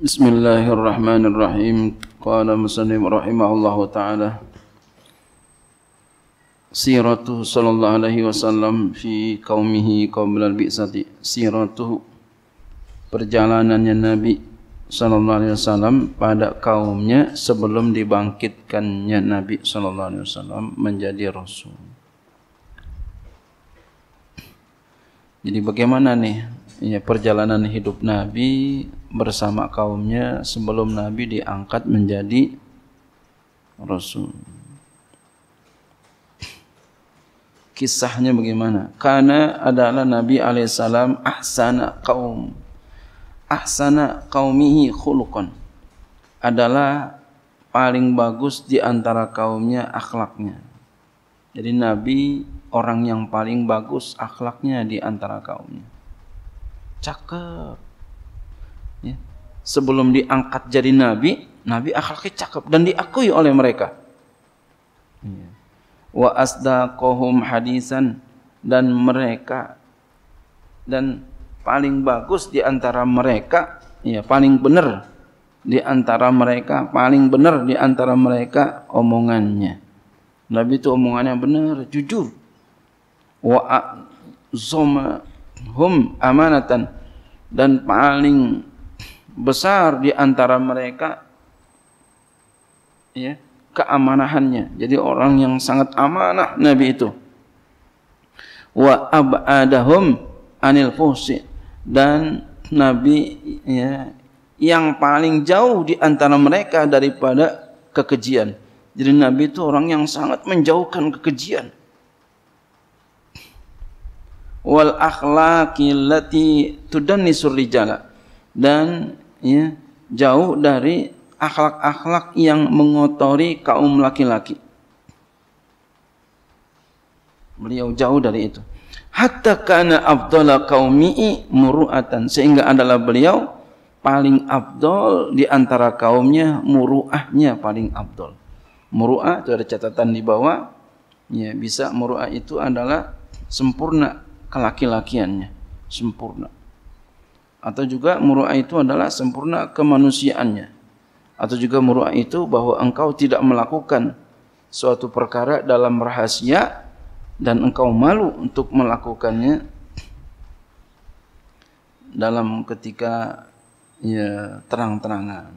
Bismillahirrahmanirrahim. Qala musannif rahimahullahu taala Siratu sallallahu alaihi wasallam fi qaumihi qabla al-bi'sati. Siratu perjalanannya Nabi sallallahu alaihi wasallam pada kaumnya sebelum dibangkitkannya Nabi sallallahu alaihi wasallam menjadi rasul. Jadi bagaimana nih ya perjalanan hidup Nabi bersama kaumnya sebelum Nabi diangkat menjadi Rasul. Kisahnya bagaimana? Karena adalah Nabi alaihissalam ahsana kaum, ahsana kaumihi khulukon adalah paling bagus di antara kaumnya akhlaknya. Jadi Nabi orang yang paling bagus akhlaknya di antara kaumnya. Cakep ya. sebelum diangkat jadi nabi nabi akhlaknya cakep dan diakui oleh mereka ya. Wa asda kohum hadisan dan mereka dan paling bagus diantara mereka ya paling benar di antara mereka paling benar di antara mereka omongannya Nabi itu omongannya benar jujur wa zoma hum amanatan dan paling besar di antara mereka ya keamanahannya jadi orang yang sangat amanah nabi itu wa abadahum anil fuhsi dan nabi ya yang paling jauh di antara mereka daripada kekejian jadi nabi itu orang yang sangat menjauhkan kekejian wal akhlaqi lati tudanni surrijala dan ya jauh dari akhlak-akhlak yang mengotori kaum laki-laki. Beliau jauh dari itu. Hatta kana afdala mi'i muru'atan sehingga adalah beliau paling abdol di antara kaumnya muruahnya paling abdol muruah itu ada catatan di bawah ya bisa muruah itu adalah sempurna kelaki-lakiannya sempurna atau juga muru'ah itu adalah sempurna kemanusiaannya atau juga muru'ah itu bahwa engkau tidak melakukan suatu perkara dalam rahasia dan engkau malu untuk melakukannya dalam ketika ya terang-terangan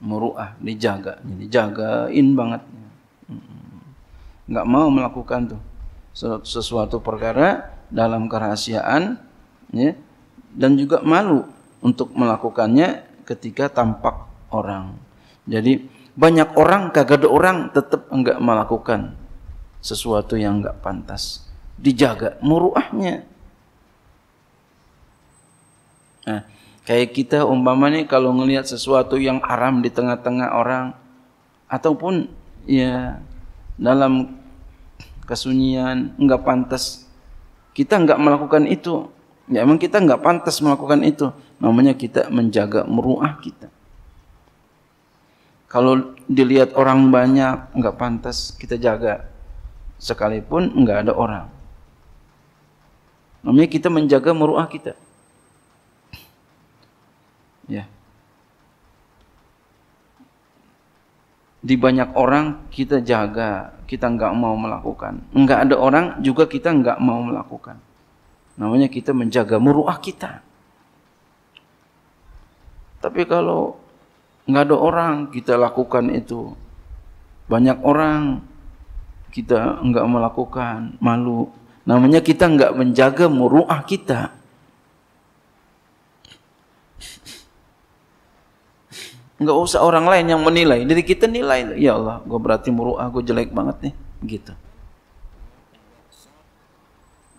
muru'ah dijaga dijagain banget nggak mau melakukan tuh sesuatu perkara dalam kerahasiaan ya dan juga malu untuk melakukannya ketika tampak orang. Jadi banyak orang kagak ada orang tetap enggak melakukan sesuatu yang enggak pantas. Dijaga muruahnya. Nah, kayak kita umpamanya kalau ngelihat sesuatu yang aram di tengah-tengah orang ataupun ya dalam kesunyian enggak pantas kita enggak melakukan itu Ya, memang kita nggak pantas melakukan itu. Namanya kita menjaga meruah kita. Kalau dilihat orang banyak, nggak pantas kita jaga. Sekalipun nggak ada orang. Namanya kita menjaga meruah kita. Ya. Di banyak orang kita jaga, kita nggak mau melakukan. Nggak ada orang juga kita nggak mau melakukan. Namanya kita menjaga muruah kita. Tapi kalau nggak ada orang kita lakukan itu. Banyak orang kita enggak melakukan malu. Namanya kita enggak menjaga muruah kita. Enggak usah orang lain yang menilai. Diri kita nilai. Ya Allah, gue berarti muruah, gue jelek banget nih. Gitu.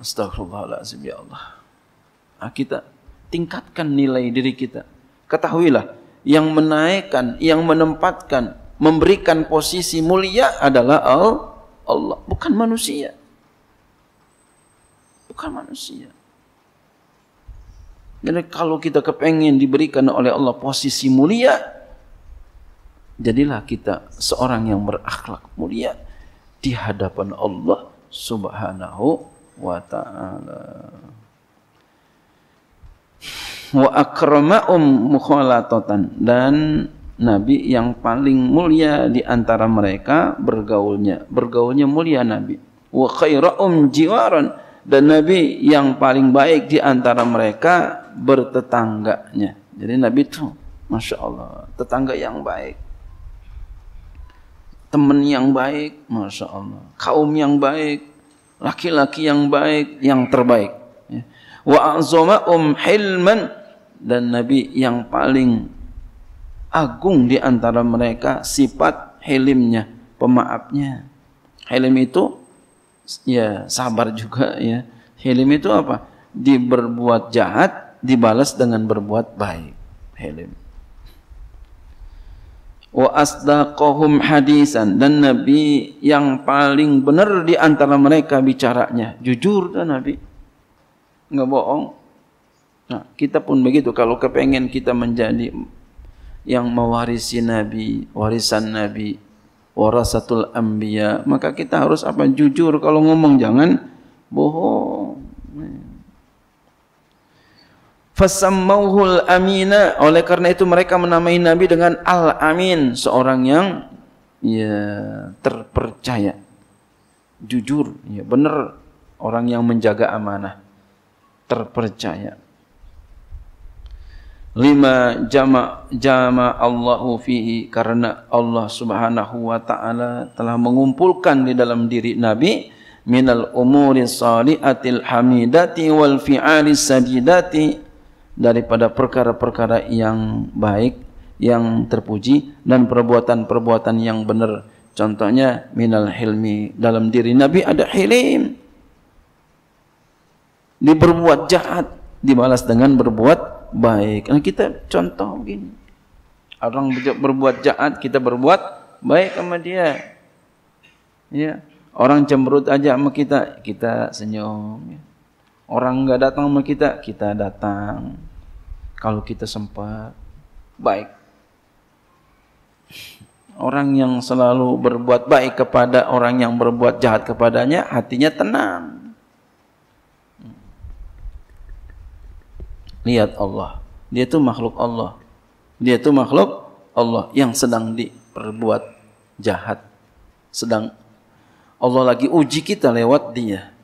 Astagfirullahalazim ya Allah. Nah, kita tingkatkan nilai diri kita. Ketahuilah yang menaikkan, yang menempatkan, memberikan posisi mulia adalah Allah, bukan manusia. Bukan manusia. Jadi kalau kita kepengen diberikan oleh Allah posisi mulia, jadilah kita seorang yang berakhlak mulia di hadapan Allah Subhanahu wa wa ta'ala wa um mukhalatatan dan nabi yang paling mulia di antara mereka bergaulnya bergaulnya mulia nabi wa um jiwaran dan nabi yang paling baik di antara mereka bertetangganya jadi nabi itu Masya Allah, tetangga yang baik teman yang baik Masya Allah, kaum yang baik laki-laki yang baik yang terbaik ya. wa azama um hilman dan nabi yang paling agung di antara mereka sifat hilimnya pemaafnya hilim itu ya sabar juga ya hilim itu apa diberbuat jahat dibalas dengan berbuat baik hilim wa asdaqahum hadisan dan nabi yang paling benar di antara mereka bicaranya jujur dan nabi enggak bohong nah kita pun begitu kalau kepengen kita menjadi yang mewarisi nabi warisan nabi warasatul anbiya maka kita harus apa jujur kalau ngomong jangan bohong fasammauhul amina oleh karena itu mereka menamai nabi dengan al amin seorang yang ya terpercaya jujur ya benar orang yang menjaga amanah terpercaya lima jama jama Allahu fihi karena Allah Subhanahu wa taala telah mengumpulkan di dalam diri nabi minal umuri salihatil hamidati wal fi'ali sajidati daripada perkara-perkara yang baik yang terpuji dan perbuatan-perbuatan yang benar contohnya minal hilmi dalam diri nabi ada hilim diperbuat jahat dibalas dengan berbuat baik nah, kita contoh begini orang berbuat jahat kita berbuat baik sama dia ya orang cemberut aja sama kita kita senyum ya. orang enggak datang sama kita kita datang kalau kita sempat baik orang yang selalu berbuat baik kepada orang yang berbuat jahat kepadanya hatinya tenang lihat Allah dia itu makhluk Allah dia itu makhluk Allah yang sedang diperbuat jahat sedang Allah lagi uji kita lewat dia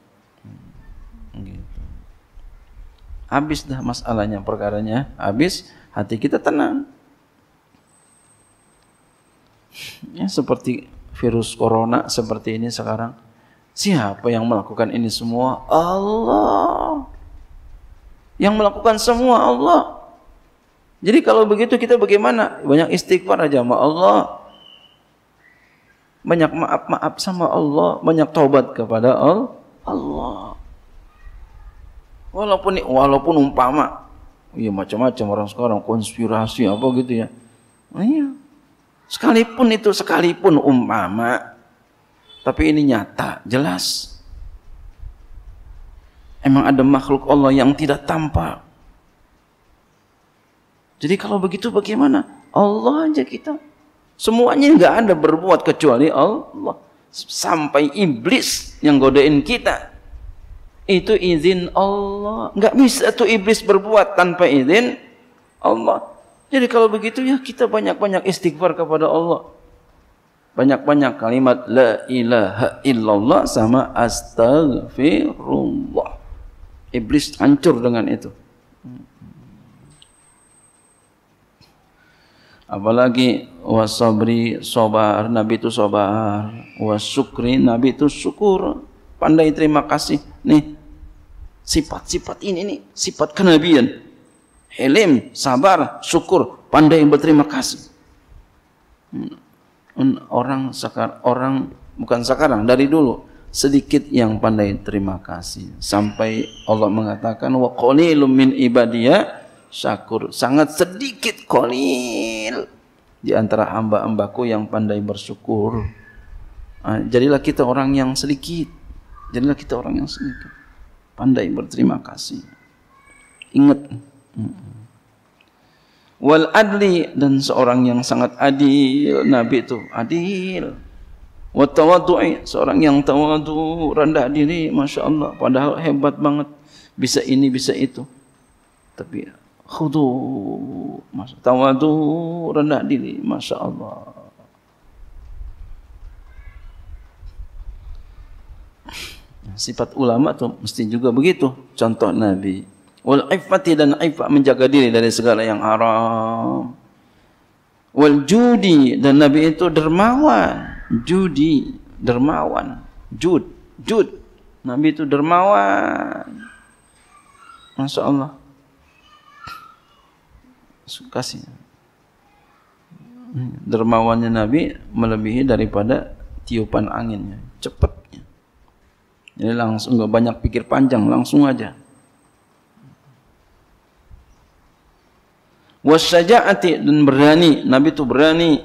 habis dah masalahnya, perkaranya habis, hati kita tenang. Ya, seperti virus corona seperti ini sekarang. Siapa yang melakukan ini semua? Allah. Yang melakukan semua Allah. Jadi kalau begitu kita bagaimana? Banyak istighfar aja sama Allah. Banyak maaf-maaf sama Allah, banyak taubat kepada Allah. Allah. Walaupun walaupun umpama iya macam-macam orang sekarang konspirasi apa gitu ya. Nah, iya. Sekalipun itu sekalipun umpama tapi ini nyata, jelas. Emang ada makhluk Allah yang tidak tampak. Jadi kalau begitu bagaimana? Allah aja kita. Semuanya nggak ada berbuat kecuali Allah. Sampai iblis yang godain kita itu izin Allah. Enggak bisa tuh iblis berbuat tanpa izin Allah. Jadi kalau begitu ya kita banyak-banyak istighfar kepada Allah. Banyak-banyak kalimat la ilaha illallah sama astaghfirullah. Iblis hancur dengan itu. Apalagi wasabri sabar, Nabi itu sabar. Wasukri, Nabi itu syukur. pandai terima kasih. Nih, sifat-sifat ini nih, sifat kenabian. helm sabar, syukur, pandai berterima kasih. Hmm. Orang sekarang, orang bukan sekarang, dari dulu sedikit yang pandai terima kasih sampai Allah mengatakan wa qalilum min ibadiya syakur sangat sedikit qalil di antara hamba-hambaku yang pandai bersyukur ah, jadilah kita orang yang sedikit Jadilah kita orang yang sedekah. Pandai berterima kasih. Ingat. Wal adli dan seorang yang sangat adil. Nabi itu adil. Watawadu'i seorang yang tawadu rendah diri. Masya Allah. Padahal hebat banget. Bisa ini, bisa itu. Tapi khudu. Tawadu rendah diri. Masya Allah. Sifat ulama tu mesti juga begitu. Contoh Nabi. Wal ifati dan ifat menjaga diri dari segala yang haram. Wal judi dan Nabi itu dermawan. Judi, dermawan. Jud, jud. Nabi itu dermawan. Masya Allah. Kasih. Hmm, dermawannya Nabi melebihi daripada tiupan anginnya. Cepat ini langsung enggak banyak pikir panjang, langsung aja. Wasajaati dan berani, Nabi itu berani.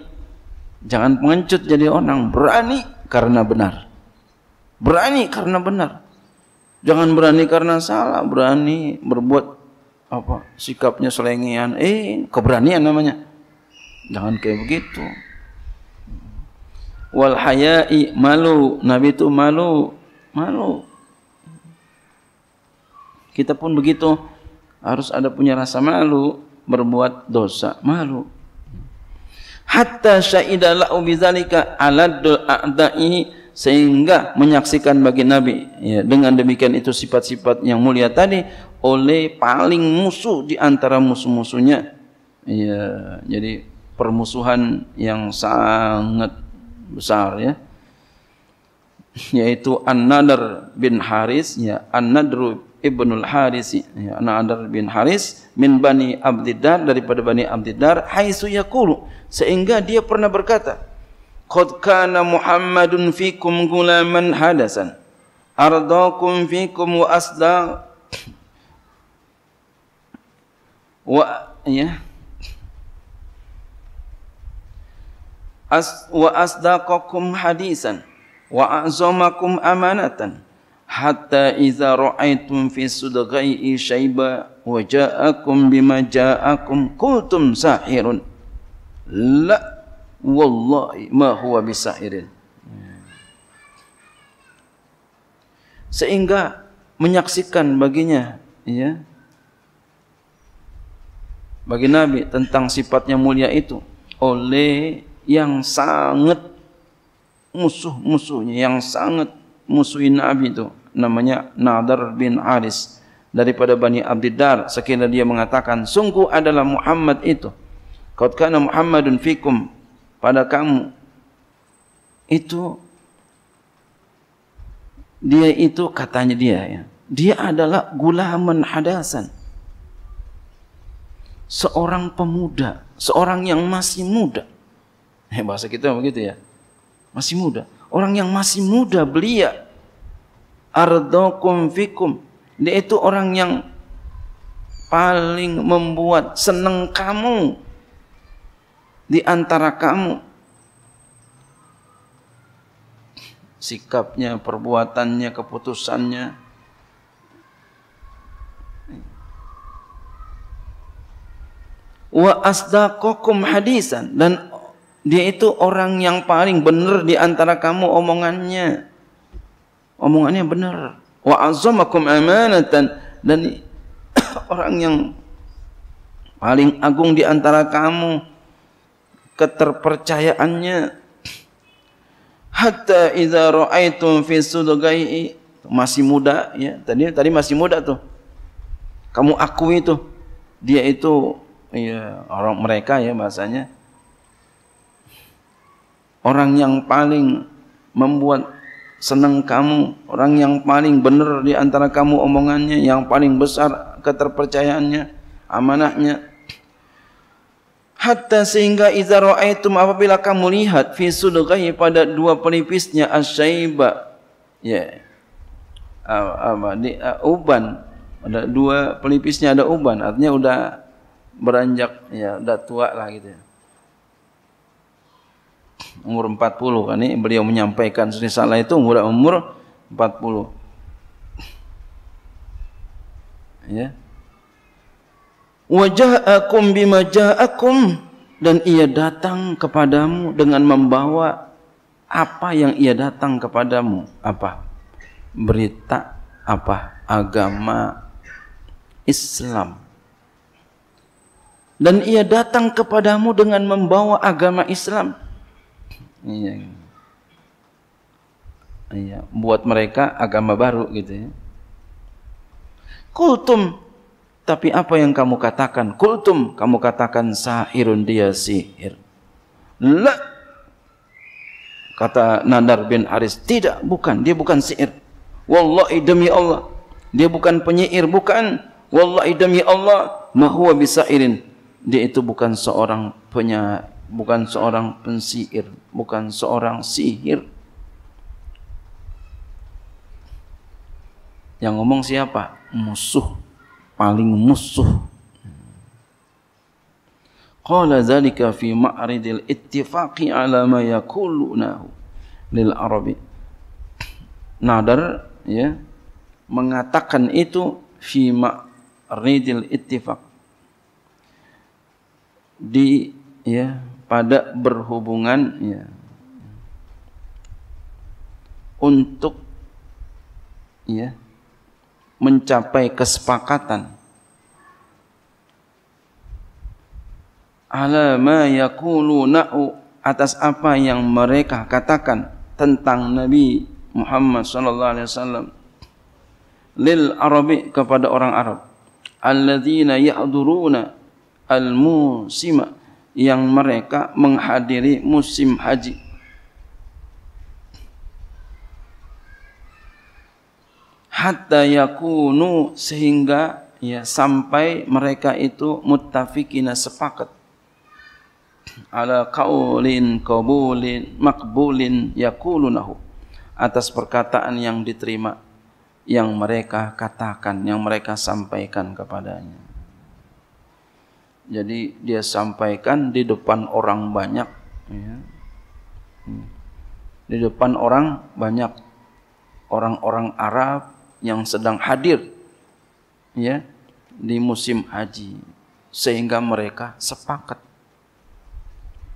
Jangan pengecut jadi orang, berani karena benar. Berani karena benar. Jangan berani karena salah, berani berbuat apa sikapnya selengean eh keberanian namanya jangan kayak begitu wal malu nabi itu malu malu. Kita pun begitu harus ada punya rasa malu berbuat dosa, malu. Hatta syaida la'u bizalika aladul a'da'i sehingga menyaksikan bagi Nabi ya, dengan demikian itu sifat-sifat yang mulia tadi oleh paling musuh di antara musuh-musuhnya ya, jadi permusuhan yang sangat besar ya yaitu An-Nadr bin Haris ya An-Nadr ibn al-Haris ya An-Nadr bin Haris min Bani Abdidar daripada Bani Abdidar, haitsu yaqulu sehingga dia pernah berkata Qad kana Muhammadun kum gulaman hadasan fi kum wa asda wa ya as wa asdaqakum hadisan wa azamakum amanatan hatta idza ra'aitum fi sudghai shayba wa ja'akum bima ja'akum qultum sahirun la wallahi ma huwa bisahirin sehingga menyaksikan baginya ya bagi nabi tentang sifatnya mulia itu oleh yang sangat musuh-musuhnya yang sangat musuhin Nabi itu namanya Nadar bin Aris daripada Bani Abdiddar sekiranya dia mengatakan sungguh adalah Muhammad itu kaut kana Muhammadun fikum pada kamu itu dia itu katanya dia ya dia adalah gulaman hadasan seorang pemuda seorang yang masih muda eh, bahasa kita begitu ya Masih muda. Orang yang masih muda belia. Ardokum fikum. Dia itu orang yang paling membuat senang kamu di antara kamu. Sikapnya, perbuatannya, keputusannya, wa asdaqakum hadisan dan Dia itu orang yang paling benar di antara kamu omongannya. Omongannya benar. Wa azamakum amanatan dan orang yang paling agung di antara kamu keterpercayaannya hatta idza ra'aitum fi sudugai masih muda ya tadi tadi masih muda tuh kamu akui tuh dia itu ya orang mereka ya bahasanya orang yang paling membuat senang kamu, orang yang paling benar di antara kamu omongannya, yang paling besar keterpercayaannya, amanahnya. Hatta sehingga idza ra'aitum apabila kamu lihat fi sudghai pada dua pelipisnya asyaiba. Ya. Yeah. Apa di uh, uban ada dua pelipisnya ada uban artinya sudah beranjak ya sudah tua lah gitu ya umur 40 kan ini beliau menyampaikan risalah itu umur umur 40 ya wajahakum bima ja'akum dan ia datang kepadamu dengan membawa apa yang ia datang kepadamu apa berita apa agama Islam dan ia datang kepadamu dengan membawa agama Islam Iya. Iya, buat mereka agama baru gitu ya. Kultum tapi apa yang kamu katakan? Kultum kamu katakan sahirun dia sihir. La kata Nadar bin Aris, tidak bukan, dia bukan sihir. Wallahi demi Allah, dia bukan penyihir, bukan. Wallahi demi Allah, mahuwa bisairin. Dia itu bukan seorang penyair bukan seorang pensiir, bukan seorang sihir. Yang ngomong siapa? Musuh, paling musuh. Qala zalika fi ma'ridil ittifaqi ala ma yakulunahu lil arabi. Nadar ya mengatakan itu fi ma'ridil ittifaq di ya pada berhubungan ya, untuk ya, mencapai kesepakatan ala ma yakulu na'u atas apa yang mereka katakan tentang Nabi Muhammad sallallahu alaihi wasallam lil arabi kepada orang Arab alladzina ya'duruna al-musima al musima yang mereka menghadiri musim haji. Hatta yakunu sehingga ya sampai mereka itu muttafiqina sepakat ala qaulin qabulin maqbulin yaqulunahu atas perkataan yang diterima yang mereka katakan yang mereka sampaikan kepadanya jadi dia sampaikan di depan orang banyak ya. Hmm. di depan orang banyak orang-orang Arab yang sedang hadir ya di musim haji sehingga mereka sepakat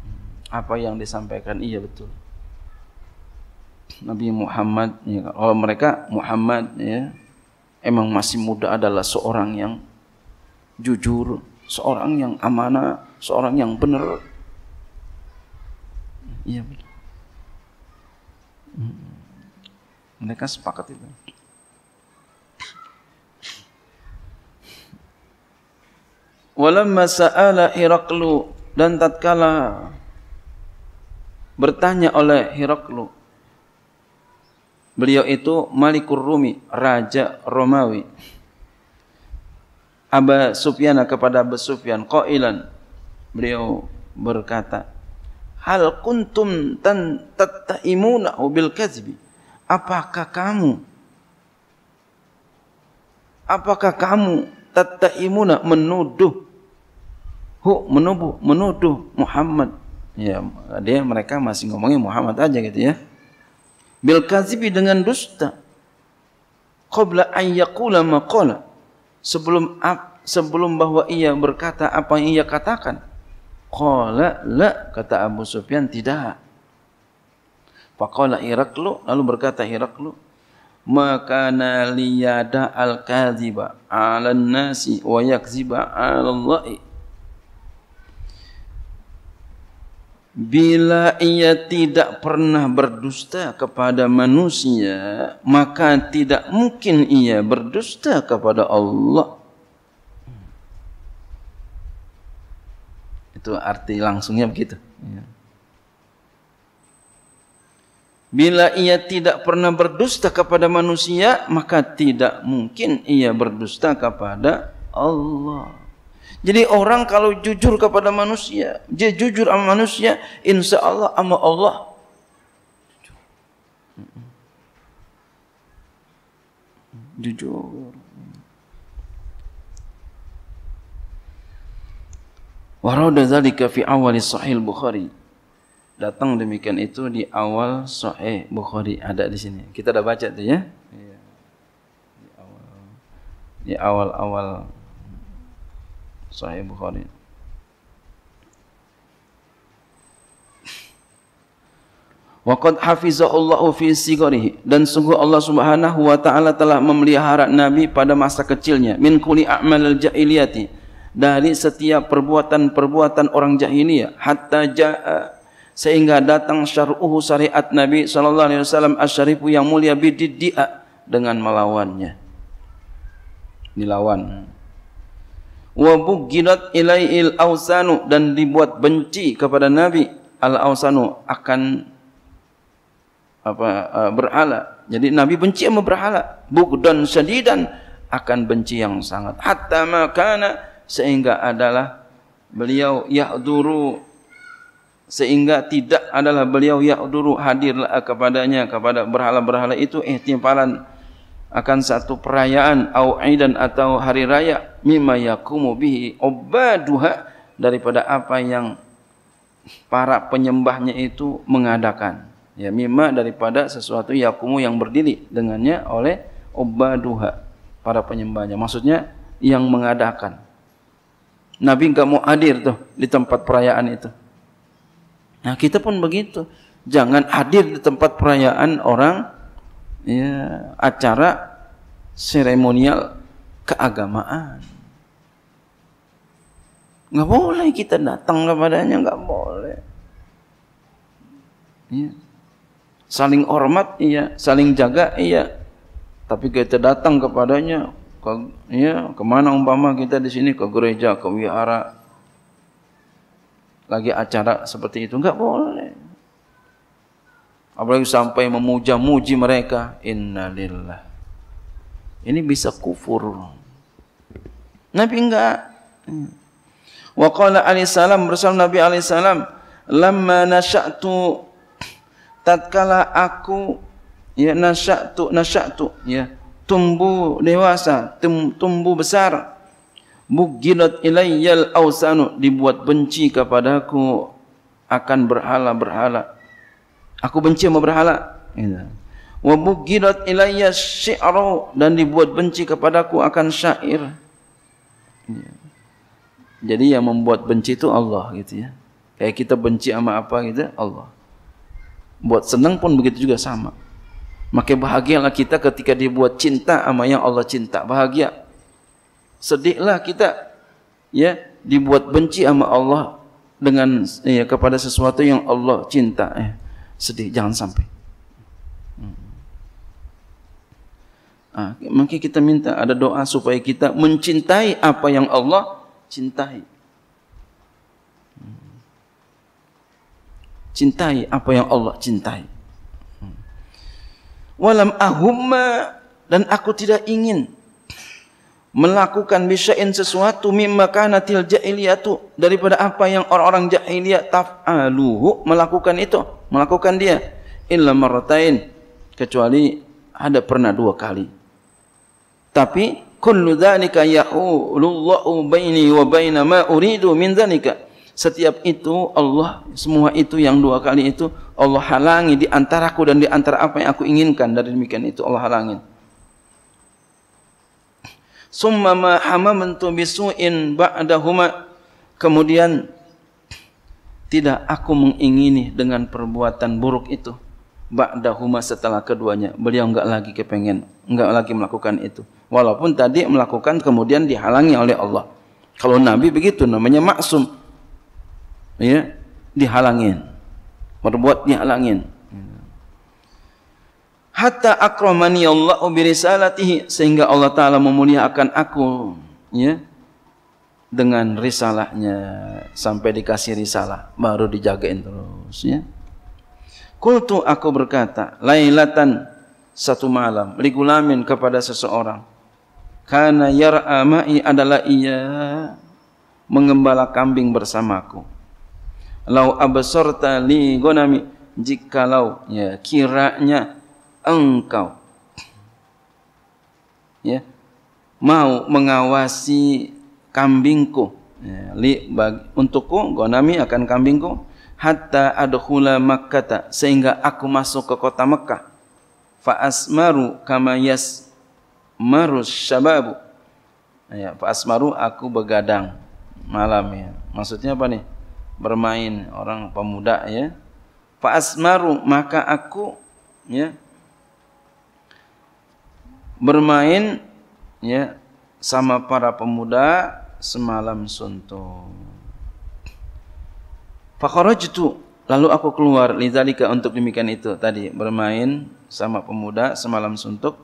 hmm. apa yang disampaikan iya betul Nabi Muhammad ya kalau oh, mereka Muhammad ya emang masih muda adalah seorang yang jujur seorang yang amanah, seorang yang benar. Iya. Hmm. Mereka sepakat itu. Walamma sa'ala Hiraklu dan tatkala bertanya oleh Hiraklu beliau itu Malikur Rumi, raja Romawi. Aba Sufyan kepada Abu Sufyan qailan beliau berkata hal kuntum tan tattaimuna bil kadzbi apakah kamu apakah kamu tattaimuna menuduh hu menuduh menuduh Muhammad ya dia mereka masih ngomongin Muhammad aja gitu ya bil kadzbi dengan dusta qabla an yaqula ma sebelum sebelum bahwa ia berkata apa yang ia katakan. Qala la kata Abu Sufyan tidak. Faqala Iraklu lalu berkata Iraklu maka naliyada al-kadhiba 'alan nasi wa yakziba 'ala Allah. Bila ia tidak pernah berdusta kepada manusia, maka tidak mungkin ia berdusta kepada Allah. Itu arti langsungnya begitu. Ya. Bila ia tidak pernah berdusta kepada manusia, maka tidak mungkin ia berdusta kepada Allah. Jadi orang kalau jujur kepada manusia, dia jujur sama manusia, insya Allah sama Allah. Jujur. Warada zalika fi awal sahih Bukhari. Datang demikian itu di awal sahih Bukhari ada di sini. Kita dah baca tu ya. Di awal-awal. Sahih Bukhari. Wa qad hafizahullahu fi sigarihi dan sungguh Allah Subhanahu wa taala telah memelihara Nabi pada masa kecilnya min kulli a'malil jahiliyati dari setiap perbuatan-perbuatan orang jahiliyah hatta jaa sehingga datang syar'uhu syariat Nabi sallallahu alaihi wasallam asy yang mulia bididdi'a dengan melawannya dilawan wa bugirat ilaiil ausanu dan dibuat benci kepada nabi al ausanu akan apa uh, berhala jadi nabi benci sama berhala bugdan sadidan akan benci yang sangat hatta makana sehingga adalah beliau yahduru sehingga tidak adalah beliau yahduru hadir kepadanya kepada berhala-berhala itu ihtimalan eh, akan satu perayaan Aidan atau hari raya mimma yakumu bihi ubbaduha daripada apa yang para penyembahnya itu mengadakan ya mimma daripada sesuatu yakumu yang berdiri dengannya oleh ubbaduha para penyembahnya maksudnya yang mengadakan Nabi enggak mau hadir tuh di tempat perayaan itu. Nah, kita pun begitu. Jangan hadir di tempat perayaan orang ya, acara seremonial keagamaan. Enggak boleh kita datang kepadanya, enggak boleh. Ya. Saling hormat, iya. Saling jaga, iya. Tapi kita datang kepadanya, ke, ya, kemana umpama kita di sini, ke gereja, ke wihara. Lagi acara seperti itu, enggak boleh apalagi sampai memuja-muji mereka inna lillah ini bisa kufur Nabi enggak hmm. wa qala alaihi salam bersama Nabi alaihi salam lamma nasya'tu tatkala aku ya nasya'tu nasya'tu ya tumbuh dewasa tum, tumbuh besar Mugilat ilayyal awsanu Dibuat benci kepadaku Akan berhala-berhala Aku benci berhala. Wa mugirat ilayya syi'ru dan dibuat benci kepadaku akan syair. Jadi yang membuat benci itu Allah gitu ya. Kayak kita benci sama apa gitu Allah. Buat senang pun begitu juga sama. Maka bahagialah kita ketika dibuat cinta sama yang Allah cinta. Bahagia. Sedihlah kita ya dibuat benci sama Allah dengan ya, kepada sesuatu yang Allah cinta. Ya sedih jangan sampai hmm. ha, mungkin kita minta ada doa supaya kita mencintai apa yang Allah cintai hmm. cintai apa yang Allah cintai walam ahumma dan aku tidak ingin melakukan bisyain sesuatu mimma kanatil jahiliyatu daripada apa yang orang-orang jahiliyah taf'aluhu melakukan itu melakukan dia illa marratain kecuali ada pernah dua kali tapi kullu dzalika yahulullahu baini wa baina ma uridu min dzalika setiap itu Allah semua itu yang dua kali itu Allah halangi di antaraku dan di antara apa yang aku inginkan dari demikian itu Allah halangi summa ma hamamtu bisu'in ba'dahuma kemudian tidak aku mengingini dengan perbuatan buruk itu ba'dahuma setelah keduanya beliau enggak lagi kepengen enggak lagi melakukan itu walaupun tadi melakukan kemudian dihalangi oleh Allah kalau nabi begitu namanya maksum ya dihalangin berbuat dihalangin hatta akramani Allah bi risalatihi sehingga Allah taala memuliakan aku ya dengan risalahnya sampai dikasih risalah baru dijagain terus ya kultu aku berkata lailatan satu malam ligulamin kepada seseorang karena yar'amai adalah ia mengembala kambing bersamaku lau absarta li gonami jikalau ya kiranya engkau ya mau mengawasi kambingku ya, li bagi, untukku gonami akan kambingku hatta adkhula makkata sehingga aku masuk ke kota Mekah fa asmaru kama yas marus syababu ya fa asmaru aku begadang malam ya maksudnya apa nih bermain orang pemuda ya fa asmaru maka aku ya bermain ya sama para pemuda semalam suntuk. Fakhrajtu lalu aku keluar lidzalika untuk demikian itu tadi bermain sama pemuda semalam suntuk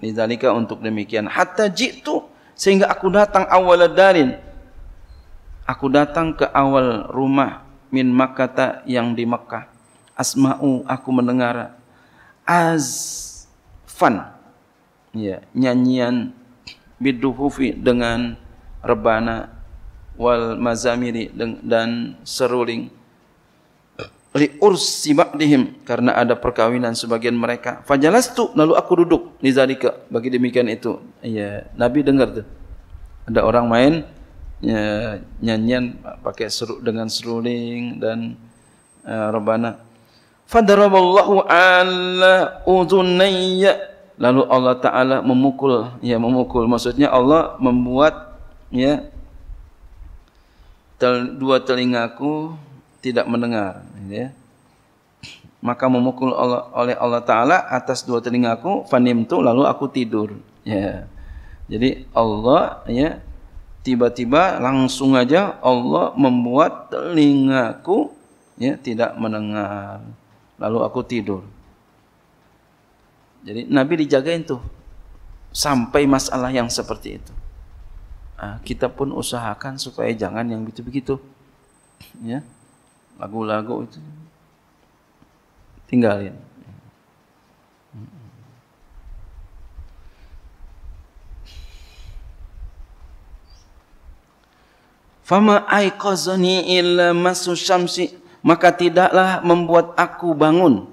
lidzalika untuk demikian hatta jitu sehingga aku datang awal darin aku datang ke awal rumah min makata yang di Mekah asma'u aku mendengar az fan ya nyanyian bidufufi dengan rebana wal mazamiri dan seruling li ursi ba'dihim karena ada perkawinan sebagian mereka fajalastu lalu aku duduk li bagi demikian itu ya nabi dengar tuh ada orang main ya, nyanyian pakai seru dengan seruling dan uh, eh, rebana fadaraballahu ala udunayya lalu Allah Taala memukul ya memukul maksudnya Allah membuat ya tel, dua telingaku tidak mendengar ya maka memukul Allah, oleh Allah Taala atas dua telingaku fanim tu. lalu aku tidur ya jadi Allah ya tiba-tiba langsung aja Allah membuat telingaku ya tidak mendengar lalu aku tidur jadi Nabi dijagain tuh sampai masalah yang seperti itu. Ah, kita pun usahakan supaya jangan yang begitu-begitu. Ya. Lagu-lagu itu tinggalin. Fama aikozoni illa masu syamsi maka tidaklah membuat aku bangun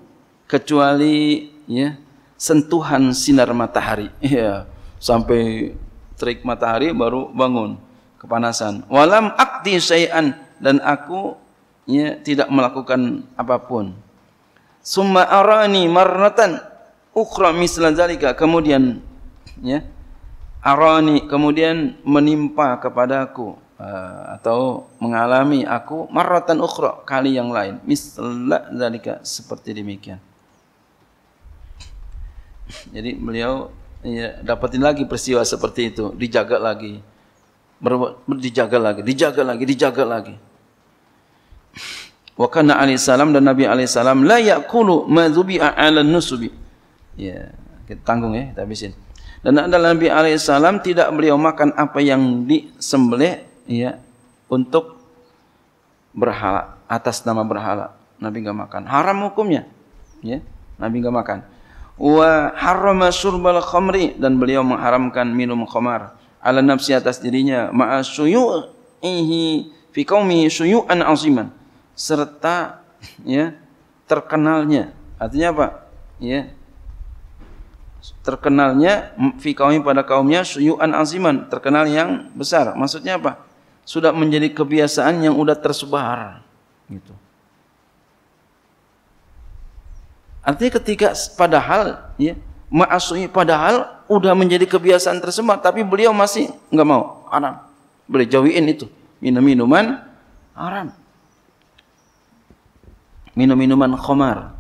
kecuali ya yeah sentuhan sinar matahari. Ya, sampai terik matahari baru bangun kepanasan. Walam akti sayan dan aku ya, tidak melakukan apapun. Summa arani marnatan ukhra misla zalika. Kemudian ya, arani kemudian menimpa kepadaku ah, atau mengalami aku marratan ukhra kali yang lain misla zalika seperti demikian. Jadi beliau ya, dapatin lagi peristiwa seperti itu, dijaga lagi. dijaga lagi, dijaga lagi, dijaga lagi. Wa kana alaihi salam dan Nabi alaihi salam la yaqulu ma zubi'a 'ala nusubi. Ya, kita tanggung ya, kita habisin. Dan ada Nabi alaihi salam tidak beliau makan apa yang disembelih ya untuk berhala atas nama berhala. Nabi enggak makan. Haram hukumnya. Ya, Nabi enggak makan wa harrama syurbal khamri dan beliau mengharamkan minum khamar ala nafsi atas dirinya ma syuyuhi fi qaumi syuyuan aziman serta ya terkenalnya artinya apa ya terkenalnya fi qaumi pada kaumnya syuyuan aziman terkenal yang besar maksudnya apa sudah menjadi kebiasaan yang sudah tersebar gitu Artinya ketika padahal ya, ma'asuhi padahal udah menjadi kebiasaan tersebut tapi beliau masih nggak mau haram. Boleh jauhin itu. Minum minuman haram. Minum minuman khamar.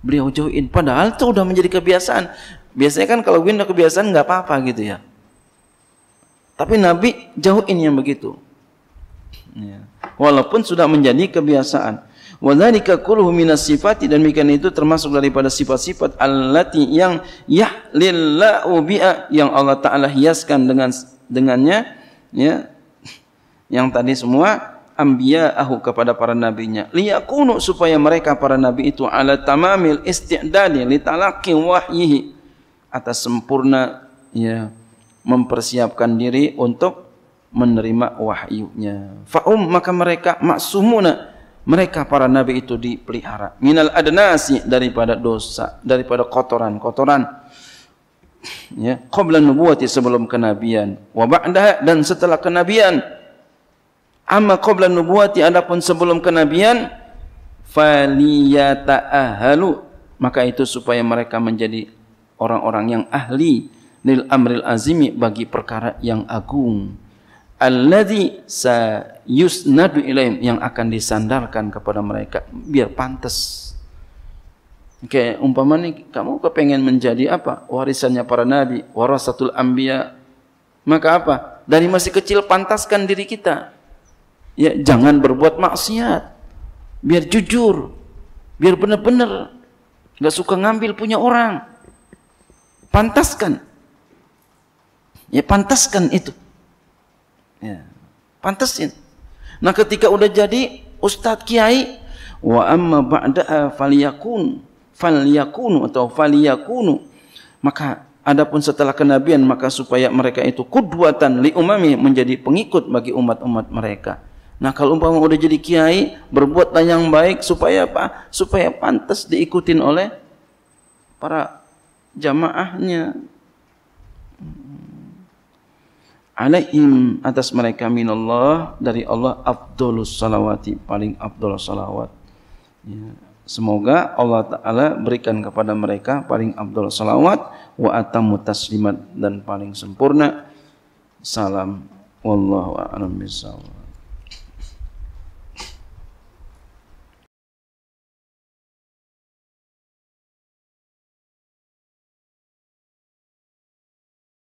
Beliau jauhin padahal itu udah menjadi kebiasaan. Biasanya kan kalau gue kebiasaan nggak apa-apa gitu ya. Tapi Nabi jauhin yang begitu. Ya. Walaupun sudah menjadi kebiasaan. wa dzalika kulluhu minas sifati dan mikan itu termasuk daripada sifat-sifat allati yang yahlillahu bi'a yang Allah taala hiaskan dengan dengannya ya yang tadi semua ambiya ahu kepada para nabinya liyakunu supaya mereka para nabi itu ala tamamil isti'dadi li talaqi wahyihi atas sempurna ya mempersiapkan diri untuk menerima wahyunya fa maka mereka maksumuna mereka para nabi itu dipelihara minal adnasi daripada dosa daripada kotoran kotoran ya qabla nubuwati sebelum kenabian wa ba'daha dan setelah kenabian amma qabla nubuwati adapun sebelum kenabian faliyata'ahalu maka itu supaya mereka menjadi orang-orang yang ahli lil amril azimi bagi perkara yang agung alladzi sayusnadu ilaihim yang akan disandarkan kepada mereka biar pantas. Oke, okay, umpamanya kamu kepengen menjadi apa? Warisannya para nabi, warasatul anbiya. Maka apa? Dari masih kecil pantaskan diri kita. Ya, jangan berbuat maksiat. Biar jujur. Biar benar-benar enggak suka ngambil punya orang. Pantaskan. Ya, pantaskan itu. Ya. Pantesin. Ya. Nah ketika sudah jadi ustaz kiai wa amma ba'da ah, falyakun falyakun atau falyakunu maka adapun setelah kenabian maka supaya mereka itu kudwatan li umami menjadi pengikut bagi umat-umat mereka. Nah kalau umpama sudah jadi kiai berbuatlah yang baik supaya apa? Supaya pantas diikutin oleh para jamaahnya, alaihim atas mereka minallah dari Allah afdolus salawati paling afdol salawat ya. semoga Allah Ta'ala berikan kepada mereka paling afdol salawat wa atamu taslimat dan paling sempurna salam wallahu a'lam bisawab